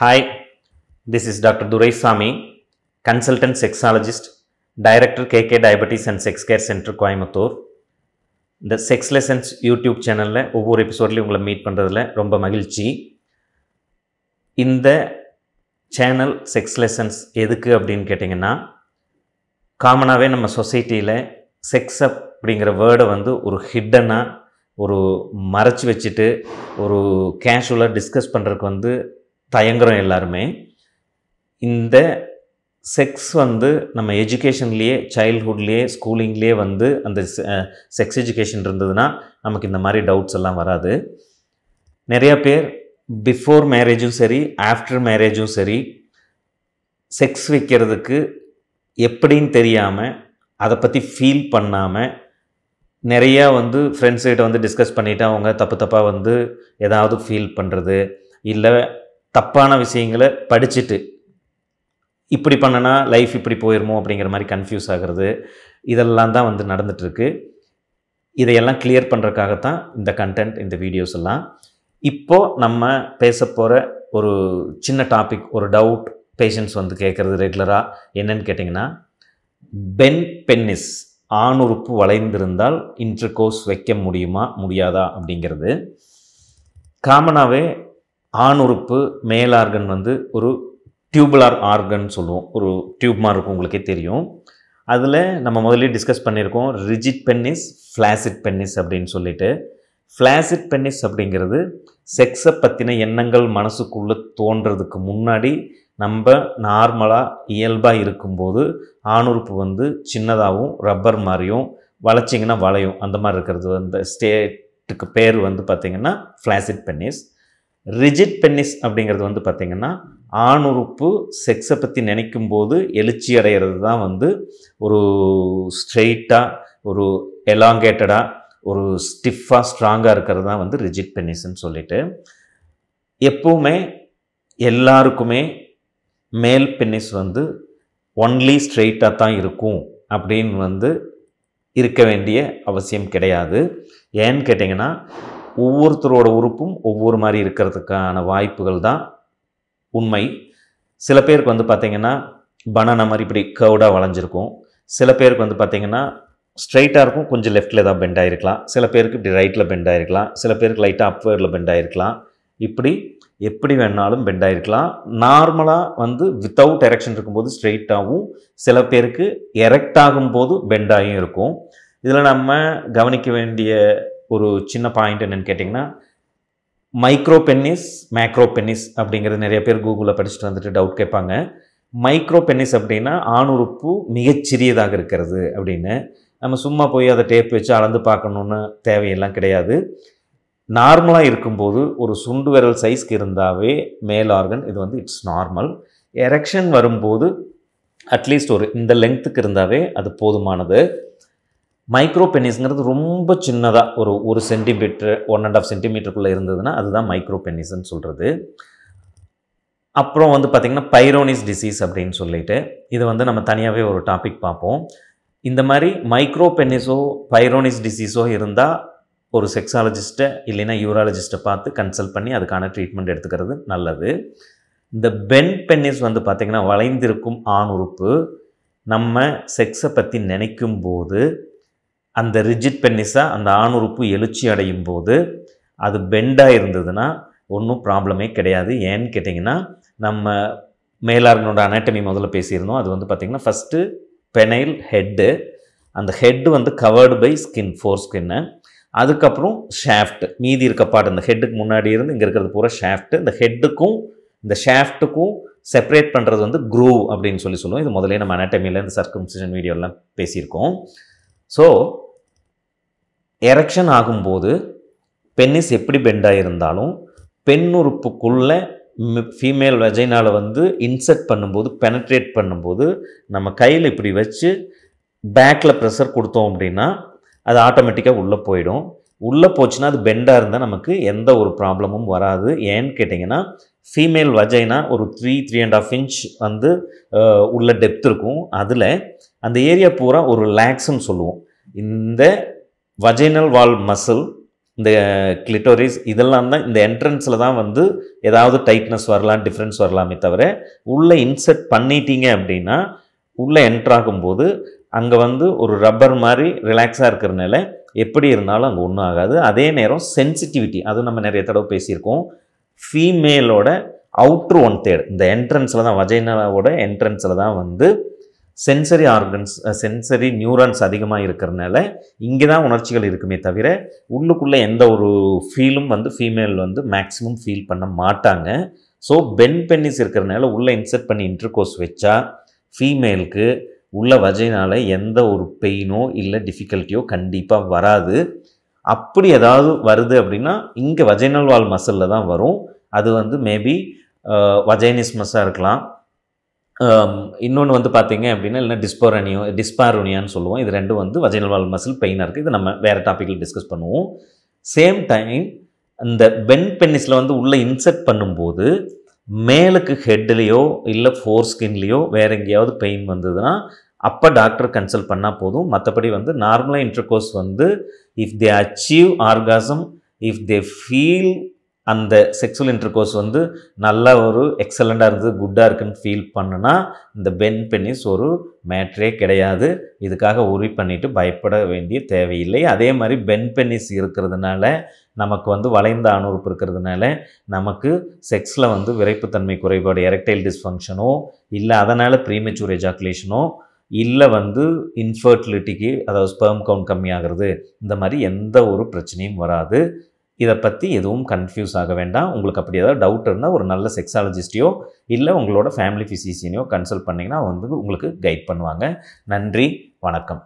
hi this is doctor Duraisamy Swami, sexologist sexologist, director KK Diabetes and Sex Care Center Coimbatore இந்த sex lessons YouTube சேனலில் ஒவ்வொரு எபிசோட்லையும் உங்களை meet பண்ணுறதுல ரொம்ப மகிழ்ச்சி இந்த சேனல் செக்ஸ் லெசன்ஸ் எதுக்கு அப்படின்னு கேட்டிங்கன்னா காமனாகவே நம்ம சொசைட்டியில் செக்ஸ் அப்படிங்கிற வேர்டை வந்து ஒரு ஹிட்டனாக ஒரு மறைச்சி வச்சுட்டு ஒரு கேஷுவலாக டிஸ்கஸ் பண்ணுறதுக்கு வந்து தயங்குறோம் எல்லாருமே இந்த செக்ஸ் வந்து நம்ம எஜுகேஷன்லேயே சைல்ட்ஹுட்லேயே ஸ்கூலிங்லேயே வந்து அந்த செக்ஸ் எஜுகேஷன் இருந்ததுன்னா நமக்கு இந்த மாதிரி டவுட்ஸ் எல்லாம் வராது நிறையா பேர் பிஃபோர் மேரேஜும் சரி ஆஃப்டர் மேரேஜும் சரி செக்ஸ் வைக்கிறதுக்கு எப்படின்னு தெரியாமல் அதை பற்றி ஃபீல் பண்ணாமல் நிறையா வந்து ஃப்ரெண்ட்ஸ்கிட்ட வந்து டிஸ்கஸ் பண்ணிவிட்டு அவங்க தப்பு தப்பாக வந்து ஏதாவது ஃபீல் பண்ணுறது இல்லை தப்பான விஷயங்களை படிச்சுட்டு இப்படி பண்ணனா லைஃப் இப்படி போயிடுமோ அப்படிங்கிற மாதிரி கன்ஃபியூஸ் ஆகிறது இதெல்லாம் தான் வந்து நடந்துகிட்ருக்கு இதையெல்லாம் கிளியர் பண்ணுறக்காகத்தான் இந்த கண்டென்ட் இந்த வீடியோஸ் எல்லாம் இப்போது நம்ம பேச போகிற ஒரு சின்ன டாபிக் ஒரு டவுட் பேஷண்ட்ஸ் வந்து கேட்குறது ரெகுலராக என்னன்னு கேட்டிங்கன்னா பென் பென்னிஸ் ஆணுறுப்பு வளைந்திருந்தால் இன்டர் கோர்ஸ் வைக்க முடியுமா முடியாதா அப்படிங்கிறது காமனாகவே ஆண் உறுப்பு மேல் ஆர்கன் வந்து ஒரு டியூபுலார் ஆர்கன் சொல்லுவோம் ஒரு டியூப் மாதிரி இருக்கும் உங்களுக்கே தெரியும் அதில் நம்ம முதலே டிஸ்கஸ் பண்ணியிருக்கோம் ரிஜிட் பென்னிஸ் ஃப்ளாசிட் பென்னிஸ் அப்படின்னு சொல்லிட்டு ஃப்ளாசிட் பென்னிஸ் அப்படிங்கிறது செக்ஸை பற்றின எண்ணங்கள் மனசுக்குள்ளே தோன்றதுக்கு முன்னாடி நம்ம நார்மலாக இயல்பாக இருக்கும்போது ஆணுறுப்பு வந்து சின்னதாகவும் ரப்பர் மாதிரியும் வளைச்சிங்கன்னா வளையும் அந்த மாதிரி இருக்கிறது அந்த ஸ்டேட்டுக்கு பேர் வந்து பார்த்திங்கன்னா ஃப்ளாசிட் பென்னிஸ் ரிஜிட் பென்னிஸ் அப்படிங்கிறது வந்து பார்த்திங்கன்னா ஆண் உறுப்பு செக்ஸை பற்றி நினைக்கும் போது எழுச்சி அடைகிறது தான் வந்து ஒரு ஸ்ட்ரெயிட்டாக ஒரு எலாங்கேட்டடாக ஒரு ஸ்டிஃபாக ஸ்ட்ராங்காக இருக்கிறது தான் வந்து ரிஜிட் பென்னிஸ்ன்னு சொல்லிட்டு எப்போவுமே எல்லாருக்குமே மேல் பென்னிஸ் வந்து ஒன்லி ஸ்ட்ரெயிட்டாக தான் இருக்கும் அப்படின்னு வந்து இருக்க வேண்டிய அவசியம் கிடையாது ஏன்னு கேட்டிங்கன்னா ஒவ்வொருத்தரோட உறுப்பும் ஒவ்வொரு மாதிரி இருக்கிறதுக்கான வாய்ப்புகள் தான் உண்மை சில பேருக்கு வந்து பார்த்திங்கன்னா பனானா மாதிரி இப்படி கவுடாக வளைஞ்சிருக்கும் சில பேருக்கு வந்து பார்த்திங்கன்னா ஸ்ட்ரைட்டாக இருக்கும் கொஞ்சம் லெஃப்ட்டில் ஏதாவது பெண்ட் ஆகிருக்கலாம் சில பேருக்கு இப்படி ரைட்டில் பெண்ட் ஆகிருக்கலாம் சில பேருக்கு லைட்டாக அப்வேர்டில் பெண்ட் ஆகிருக்கலாம் இப்படி எப்படி வேணாலும் பெண்ட் ஆகிருக்கலாம் நார்மலாக வந்து வித்தவுட் எரெக்ஷன் இருக்கும்போது ஸ்ட்ரைட்டாகவும் சில பேருக்கு எரெக்ட் ஆகும்போது பெண்டாகவும் இருக்கும் இதில் நம்ம கவனிக்க வேண்டிய ஒரு சின்ன பாயிண்ட் என்னென்னு கேட்டிங்கன்னா மைக்ரோ பென்னிஸ் மேக்ரோ பென்னிஸ் அப்படிங்கிறது நிறைய பேர் கூகுளில் படிச்சுட்டு வந்துட்டு டவுட் கேட்பாங்க மைக்ரோ பென்னிஸ் அப்படின்னா ஆணுறுப்பு மிகச்சிறியதாக இருக்கிறது அப்படின்னு நம்ம சும்மா போய் அதை டேப் வச்சு அளந்து பார்க்கணுன்னு தேவையெல்லாம் கிடையாது நார்மலாக இருக்கும்போது ஒரு சுண்டு விரல் சைஸ்க்கு இருந்தாவே மேல் ஆர்கன் இது வந்து இட்ஸ் நார்மல் எரெக்ஷன் வரும்போது அட்லீஸ்ட் ஒரு இந்த லெங்க்த்துக்கு இருந்தாவே அது போதுமானது மைக்ரோ பென்னிஸ்ங்கிறது ரொம்ப சின்னதாக ஒரு ஒரு சென்டிமீட்டர் ஒன் அண்ட் ஆஃப் சென்டிமீட்டருக்குள்ளே இருந்ததுன்னா அதுதான் மைக்ரோ பென்னிஸ்னு சொல்கிறது அப்புறம் வந்து பார்த்திங்கன்னா பைரோனிஸ் டிசீஸ் அப்படின்னு சொல்லிட்டு இது வந்து நம்ம தனியாகவே ஒரு டாபிக் பார்ப்போம் இந்த மாதிரி மைக்ரோ பென்னிஸோ பைரோனிஸ் டிசீஸோ இருந்தால் ஒரு செக்ஸாலஜிஸ்ட்டை இல்லைன்னா யூராலஜிஸ்ட்டை பார்த்து கன்சல்ட் பண்ணி அதுக்கான ட்ரீட்மெண்ட் எடுத்துக்கிறது நல்லது இந்த பென் பென்னிஸ் வந்து பார்த்திங்கன்னா வளைந்திருக்கும் ஆண் உறுப்பு நம்ம செக்ஸை பற்றி நினைக்கும் போது அந்த ரிஜிட் பென்னிஸாக அந்த ஆணுறுப்பு எழுச்சி அடையும் போது அது பெண்டாக இருந்ததுன்னா ஒன்றும் ப்ராப்ளமே கிடையாது ஏன்னு கேட்டிங்கன்னா நம்ம மேலாரனோட அனாட்டமி முதல்ல பேசியிருந்தோம் அது வந்து பார்த்திங்கன்னா ஃபஸ்ட்டு பெனைல் ஹெட்டு அந்த ஹெட்டு வந்து covered by skin foreskin அதுக்கப்புறம் ஷாஃப்ட் மீதி இருக்க பாட்டு இந்த ஹெட்டுக்கு முன்னாடி இருந்து இங்கே இருக்கிறது பூரா ஷாஃப்ட்டு இந்த ஹெட்டுக்கும் இந்த ஷாஃப்ட்டுக்கும் செப்பரேட் பண்ணுறது வந்து க்ரூ அப்படின்னு சொல்லி சொல்லுவோம் இது முதலே நம்ம அனாட்டமியில் இந்த சர்க்கம்சிஷன் வீடியோலாம் பேசியிருக்கோம் ஸோ எரெக்ஷன் ஆகும்போது பென்னிஸ் எப்படி பெண்டாக இருந்தாலும் பெண் உறுப்புக்குள்ளே ஃபீமேல் வெஜைனால் வந்து இன்செர்ட் பண்ணும்போது பெனட்ரேட் பண்ணும்போது நம்ம கையில் இப்படி வச்சு பேக்கில் ப்ரெஷர் கொடுத்தோம் அப்படின்னா அது ஆட்டோமேட்டிக்காக உள்ளே போயிடும் உள்ளே போச்சுன்னா அது பெண்டாக இருந்தால் நமக்கு எந்த ஒரு ப்ராப்ளமும் வராது ஏன்னு கேட்டிங்கன்னா ஃபீமேல் வஜைனா ஒரு three three and half inch வந்து உள்ள டெப்த் இருக்கும் அதில் அந்த ஏரியா பூரா ஒரு லேக்ஸ்ன்னு சொல்லுவோம் இந்த வஜைனல் வால் மசில் இந்த கிளிட்டோரிஸ் uh, இதெல்லாம் தான் இந்த என்ட்ரன்ஸில் தான் வந்து ஏதாவது டைட்னஸ் வரலாம் டிஃப்ரென்ஸ் வரலாமே தவிர உள்ளே இன்செர்ட் பண்ணிட்டீங்க அப்படின்னா உள்ளே என்ட்ராகும்போது அங்கே வந்து ஒரு ரப்பர் மாதிரி ரிலாக்ஸாக இருக்கிறனால எப்படி இருந்தாலும் அங்கே ஒன்றும் ஆகாது அதே நேரம் சென்சிட்டிவிட்டி அது நம்ம நிறைய தடவை பேசியிருக்கோம் ஃபீமேலோட அவுட்ரு ஒன் தேர்ட் இந்த என்ட்ரன்ஸில் தான் வஜைனாவோட என்ட்ரன்ஸில் தான் வந்து சென்சரி ஆர்கன்ஸ் சென்சரி நியூரான்ஸ் அதிகமாக இருக்கிறனால இங்கே தான் உணர்ச்சிகள் இருக்குமே தவிர உள்ளுக்குள்ளே எந்த ஒரு ஃபீலும் வந்து ஃபீமேல் வந்து மேக்ஸிமம் ஃபீல் பண்ண மாட்டாங்க ஸோ பென் பென்னிஸ் இருக்கிறனால உள்ளே இன்சர்ட் பண்ணி இன்டர்கோர்ஸ் வச்சா ஃபீமேலுக்கு உள்ள வஜைனால் எந்த ஒரு பெயினோ இல்லை டிஃபிகல்ட்டியோ கண்டிப்பாக வராது அப்படி ஏதாவது வருது அப்படின்னா இங்கே வஜைனல் வால் மசிலில் தான் வரும் அது வந்து மேபி வஜைனிஸ்மஸாக இருக்கலாம் இன்னொன்று வந்து பார்த்தீங்க அப்படின்னா இல்லைனா டிஸ்போரனியோ டிஸ்பாரோனியான்னு சொல்லுவோம் இது ரெண்டும் வந்து வஜைனல் வால் மசில் பெயினாக இருக்குது இது நம்ம வேறு டாப்பிக்கில் டிஸ்கஸ் பண்ணுவோம் சேம் டைம் இந்த பென் பென்னிஸில் வந்து உள்ளே இன்செர்ட் பண்ணும்போது மேலுக்கு ஹெட்லேயோ இல்லை ஃபோர் ஸ்கின்லேயோ வேறு எங்கேயாவது பெயின் வந்ததுன்னா அப்போ டாக்டர் கன்சல்ட் பண்ணால் போதும் மற்றபடி வந்து நார்மலாக இன்டர்கோர்ஸ் வந்து if they achieve orgasm if they feel அந்த செக்ஸுவல் இன்டர்கோர்ஸ் வந்து நல்லா ஒரு எக்ஸலண்ட்டாக இருந்தது குட்டாக இருக்குன்னு ஃபீல் பண்ணுனா இந்த பென் பென்னிஸ் ஒரு மேட்ரே கிடையாது இதுக்காக உரி பண்ணிவிட்டு பயப்பட வேண்டிய தேவையில்லை அதே மாதிரி பென் பென்னிஸ் இருக்கிறதுனால நமக்கு வந்து வளைந்த அணுறுப்பு இருக்கிறதுனால நமக்கு செக்ஸில் வந்து விரைப்புத்தன்மை குறைபாடு எரக்டைல் டிஸ்ஃபங்க்ஷனோ இல்லை அதனால் ப்ரீமெச்சூர் எஜாக்குலேஷனோ இல்லை வந்து இன்ஃபர்டிலிட்டிக்கு அதாவது ஸ்பேம் கவுண்ட் கம்மியாகிறது இந்த மாதிரி எந்த ஒரு பிரச்சனையும் வராது இதை பற்றி எதுவும் கன்ஃபியூஸ் ஆக வேண்டாம் உங்களுக்கு அப்படி ஏதாவது டவுட் இருந்தால் ஒரு நல்ல செக்ஸாலஜிஸ்டையோ இல்லை உங்களோட ஃபேமிலி ஃபிசிஷியனையோ கன்சல்ட் பண்ணிங்கன்னா வந்து உங்களுக்கு கைட் பண்ணுவாங்க நன்றி வணக்கம்